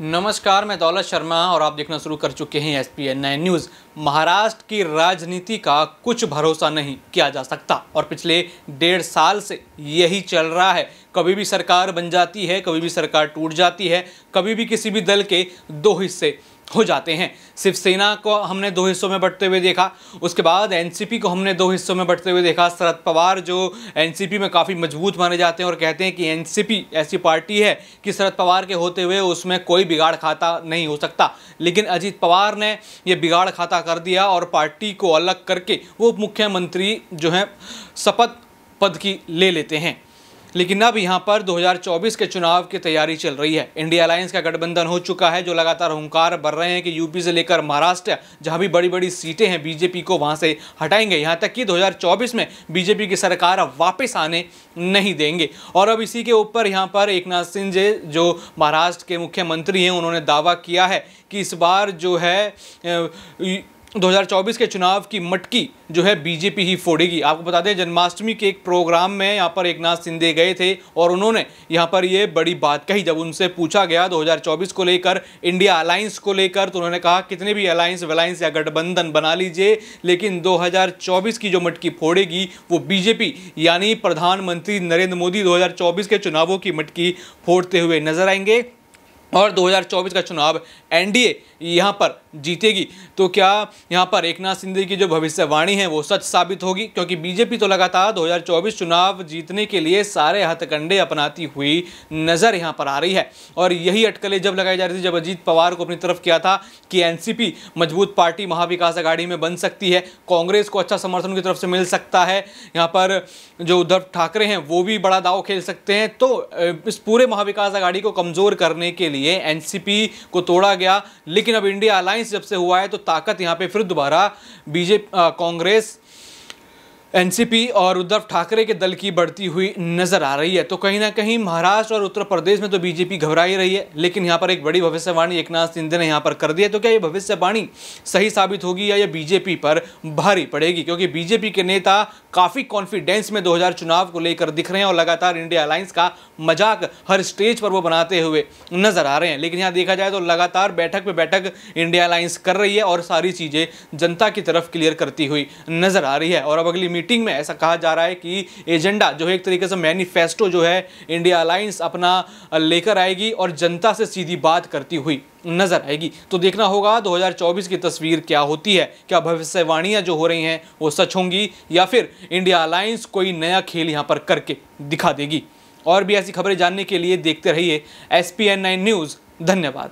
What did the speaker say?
नमस्कार मैं दौलत शर्मा और आप देखना शुरू कर चुके हैं S P N news Maharashtra की राजनीति का कुछ भरोसा नहीं किया जा सकता और पिछले डेढ़ साल से यही चल रहा है कभी भी सरकार बन जाती है कभी भी सरकार टूट जाती है कभी भी किसी भी दल के दो हिस्से हो जाते हैं शिवसेना को हमने दो हिस्सों में बंटते हुए देखा उसके बाद एनसीपी को हमने दो हिस्सों में बंटते हुए देखा शरद पवार जो एनसीपी में काफ़ी मजबूत माने जाते हैं और कहते हैं कि एनसीपी ऐसी पार्टी है कि शरद पवार के होते हुए उसमें कोई बिगाड़ खाता नहीं हो सकता लेकिन अजीत पवार ने ये बिगाड़ खाता कर दिया और पार्टी को अलग करके वो मुख्यमंत्री जो हैं शपथ पद की ले लेते हैं लेकिन अब यहाँ पर 2024 के चुनाव की तैयारी चल रही है इंडिया अलायंस का गठबंधन हो चुका है जो लगातार हंकार भर रहे हैं कि यूपी से लेकर महाराष्ट्र जहाँ भी बड़ी बड़ी सीटें हैं बीजेपी को वहाँ से हटाएंगे यहाँ तक कि 2024 में बीजेपी की सरकार वापस आने नहीं देंगे और अब इसी के ऊपर यहाँ पर एक नाथ सिंह जो महाराष्ट्र के मुख्यमंत्री हैं उन्होंने दावा किया है कि इस बार जो है 2024 के चुनाव की मटकी जो है बीजेपी ही फोड़ेगी आपको बता दें जन्माष्टमी के एक प्रोग्राम में यहाँ पर एक नाथ सिंधे गए थे और उन्होंने यहाँ पर ये बड़ी बात कही जब उनसे पूछा गया 2024 को लेकर इंडिया अलायंस को लेकर तो उन्होंने कहा कितने भी अलायंस वलायंस या गठबंधन बना लीजिए लेकिन दो की जो मटकी फोड़ेगी वो बीजेपी यानी प्रधानमंत्री नरेंद्र मोदी दो के चुनावों की मटकी फोड़ते हुए नजर आएंगे और 2024 का चुनाव एनडीए यहाँ पर जीतेगी तो क्या यहाँ पर एक नाथ सिंधे की जो भविष्यवाणी है वो सच साबित होगी क्योंकि बीजेपी तो लगातार 2024 चुनाव जीतने के लिए सारे हथकंडे अपनाती हुई नज़र यहाँ पर आ रही है और यही अटकलें जब लगाई जा रही थी जब अजीत पवार को अपनी तरफ किया था कि एनसीपी मजबूत पार्टी महाविकास अघाड़ी में बन सकती है कांग्रेस को अच्छा समर्थन की तरफ से मिल सकता है यहाँ पर जो उद्धव ठाकरे हैं वो भी बड़ा दाव खेल सकते हैं तो इस पूरे महाविकास अघाड़ी को कमज़ोर करने के लिए लिए एनसीपी को तोड़ा गया लेकिन अब इंडिया अलायंस जब से हुआ है तो ताकत यहाँ पे फिर दोबारा बीजेपी कांग्रेस एनसीपी और उद्धव ठाकरे के दल की बढ़ती हुई नज़र आ रही है तो कहीं ना कहीं महाराष्ट्र और उत्तर प्रदेश में तो बीजेपी घबरा ही रही है लेकिन यहाँ पर एक बड़ी भविष्यवाणी एक नाथ शिंदे ने यहाँ पर कर दी है तो क्या ये भविष्यवाणी सही साबित होगी या ये बीजेपी पर भारी पड़ेगी क्योंकि बीजेपी के नेता काफ़ी कॉन्फिडेंस में 2000 चुनाव को लेकर दिख रहे हैं और लगातार इंडिया अलायंस का मजाक हर स्टेज पर वो बनाते हुए नजर आ रहे हैं लेकिन यहाँ देखा जाए तो लगातार बैठक पे बैठक इंडिया अलायंस कर रही है और सारी चीज़ें जनता की तरफ क्लियर करती हुई नजर आ रही है और अब अगली मीटिंग में ऐसा कहा जा रहा है कि एजेंडा जो है एक तरीके से मैनिफेस्टो जो है इंडिया अलायंस अपना लेकर आएगी और जनता से सीधी बात करती हुई नज़र आएगी तो देखना होगा 2024 की तस्वीर क्या होती है क्या भविष्यवाणियाँ जो हो रही हैं वो सच होंगी या फिर इंडिया अलायंस कोई नया खेल यहाँ पर करके दिखा देगी और भी ऐसी खबरें जानने के लिए देखते रहिए एस पी न्यूज़ धन्यवाद